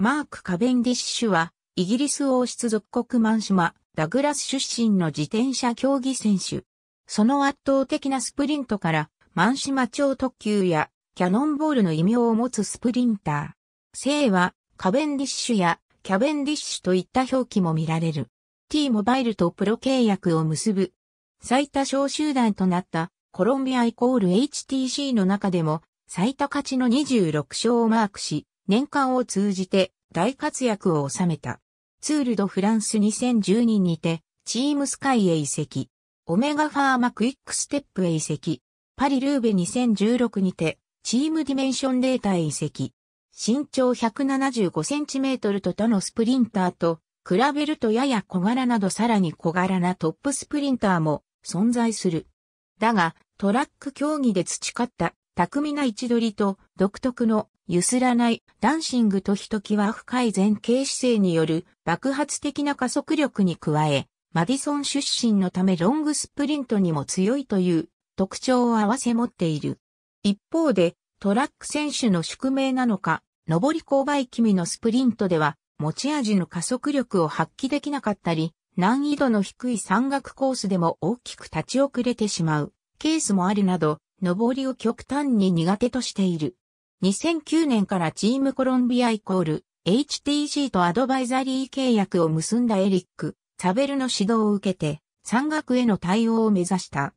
マーク・カベンディッシュは、イギリス王室属国マンシマ、ダグラス出身の自転車競技選手。その圧倒的なスプリントから、マンシマ超特急やキャノンボールの異名を持つスプリンター。姓は、カベンディッシュやキャベンディッシュといった表記も見られる。T モバイルとプロ契約を結ぶ。最多小集団となったコロンビアイコール HTC の中でも最多勝ちの26勝をマークし、年間を通じて大活躍を収めた。ツールドフランス2012にて、チームスカイへ移籍。オメガファーマクイックステップへ移籍。パリルーベ2016にて、チームディメンションデータへ移籍。身長 175cm と他のスプリンターと、比べるとやや小柄などさらに小柄なトップスプリンターも存在する。だが、トラック競技で培った巧みな位置取りと独特の揺すらない、ダンシングとひときわ深い前傾姿勢による爆発的な加速力に加え、マディソン出身のためロングスプリントにも強いという特徴を併せ持っている。一方で、トラック選手の宿命なのか、上り勾配気味のスプリントでは、持ち味の加速力を発揮できなかったり、難易度の低い山岳コースでも大きく立ち遅れてしまうケースもあるなど、上りを極端に苦手としている。2009年からチームコロンビアイコール HTC とアドバイザリー契約を結んだエリック・サベルの指導を受けて山岳への対応を目指した。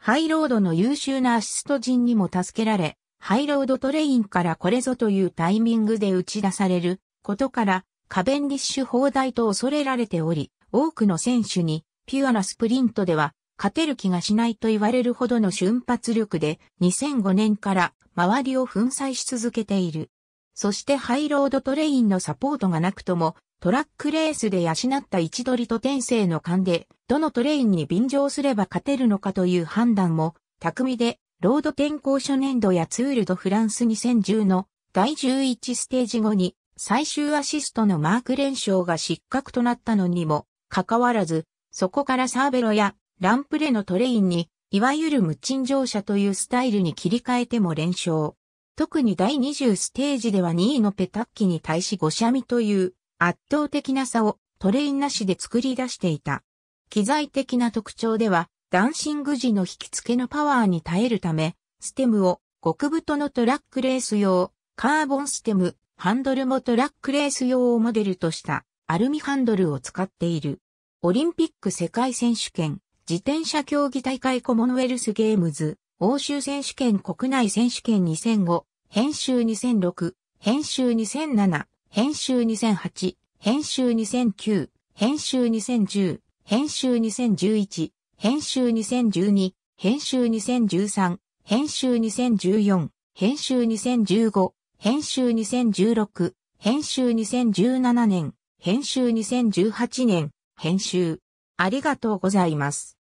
ハイロードの優秀なアシスト陣にも助けられ、ハイロードトレインからこれぞというタイミングで打ち出されることから、カベンディッシュ砲台と恐れられており、多くの選手にピュアなスプリントでは勝てる気がしないと言われるほどの瞬発力で2005年から周りを粉砕し続けている。そしてハイロードトレインのサポートがなくとも、トラックレースで養った位置取りと天性の勘で、どのトレインに便乗すれば勝てるのかという判断も、巧みで、ロード転向初年度やツールドフランス2010の第11ステージ後に、最終アシストのマーク連勝が失格となったのにも、かかわらず、そこからサーベロやランプレのトレインにいわゆる無賃乗車というスタイルに切り替えても連勝。特に第20ステージでは2位のペタッキに対し5社味という圧倒的な差をトレインなしで作り出していた。機材的な特徴では、ダンシング時の引き付けのパワーに耐えるため、ステムを極太のトラックレース用、カーボンステム、ハンドルもトラックレース用をモデルとしたアルミハンドルを使っている。オリンピック世界選手権、自転車競技大会コモンウェルスゲームズ、欧州選手権国内選手権2005、編集2006、編集2007、編集2008、編集2009、編集2010、編集2011、編集2012、編集2013、編集2014、編集2015、編集2016、編集2017年、編集2018年、編集。ありがとうございます。